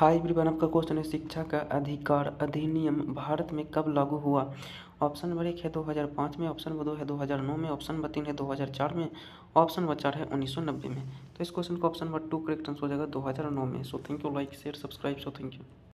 hi everyone आपका question है शिक्षा का अधिकार अधिनियम भारत में कब लागू हुआ ऑप्शन नंबर एक है 2005 में ऑप्शन नंबर दो है 2009 में ऑप्शन नंबर तीन है 2004 में ऑप्शन नंबर चार है 1990 में तो इस क्वेश्चन का option number two correct answer हो जाएगा 2009 में so thank you like share subscribe so thank you